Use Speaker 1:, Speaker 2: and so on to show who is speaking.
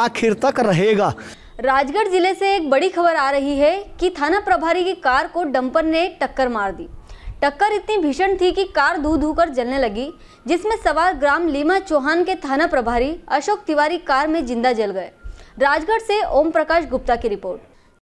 Speaker 1: आखिर तक रहेगा
Speaker 2: राजगढ़ जिले से एक बड़ी खबर आ रही है कि थाना प्रभारी की कार को डंपर ने टक्कर मार दी टक्कर इतनी भीषण थी कि कार धू धू कर जलने लगी जिसमें सवार ग्राम लीमा चौहान के थाना प्रभारी अशोक तिवारी कार में जिंदा जल गए राजगढ़ से ओम प्रकाश गुप्ता की रिपोर्ट